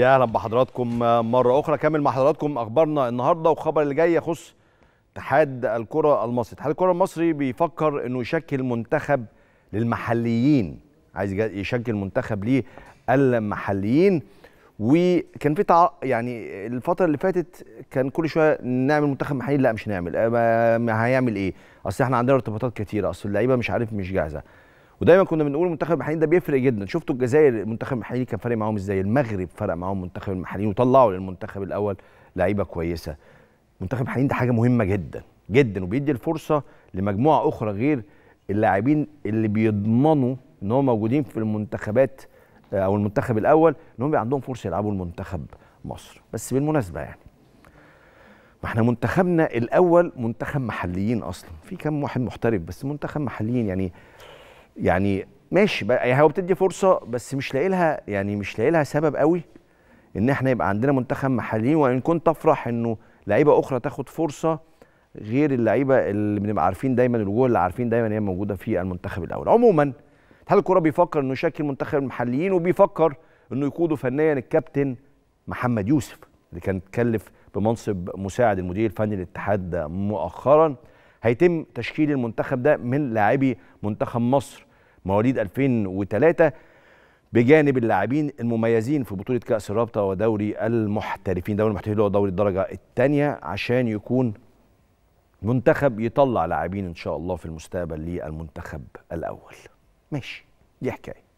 يا اهلا بحضراتكم آه، مره اخرى كامل مع حضراتكم اخبارنا النهارده والخبر اللي جاي يخص اتحاد الكره المصري اتحاد الكره المصري بيفكر انه يشكل منتخب للمحليين عايز يشكل منتخب للمحليين وكان في تع... يعني الفتره اللي فاتت كان كل شويه نعمل منتخب محلي لا مش نعمل آه، هيعمل ايه اصل احنا عندنا ارتباطات كتيره اصل اللعيبه مش عارف مش جاهزه ودايما كنا بنقول منتخب المحليين ده بيفرق جدا شفتوا الجزائر المنتخب المحليين كان فارق معاهم ازاي المغرب فرق معاهم منتخب المحليين وطلعوا للمنتخب الاول لعيبه كويسه منتخب المحليين ده حاجه مهمه جدا جدا وبيدي الفرصه لمجموعه اخرى غير اللاعبين اللي بيضمنوا ان هم موجودين في المنتخبات آه، او المنتخب الاول ان هم عندهم فرصه يلعبوا المنتخب مصر بس بالمناسبه يعني ما احنا منتخبنا الاول منتخب محليين اصلا في كم واحد محترف بس منتخب محليين يعني يعني ماشي يعني هو بتدي فرصه بس مش لاقي لها يعني مش لاقي لها سبب قوي ان احنا يبقى عندنا منتخب محلي وان كنت افرح انه لعيبه اخرى تاخد فرصه غير اللعيبه اللي بنبقى عارفين دايما الوجوه اللي عارفين دايما هي موجوده في المنتخب الاول عموما اتحاد الكوره بيفكر انه يشكل منتخب المحليين وبيفكر انه يقوده فنيا الكابتن محمد يوسف اللي كان اتكلف بمنصب مساعد المدير الفني للاتحاد مؤخرا هيتم تشكيل المنتخب ده من لاعبي منتخب مصر مواليد 2003 بجانب اللاعبين المميزين في بطوله كاس الرابطه ودوري المحترفين دوري المحترفين اللي هو دوري الدرجه الثانيه عشان يكون منتخب يطلع لاعبين ان شاء الله في المستقبل للمنتخب الاول ماشي دي حكايه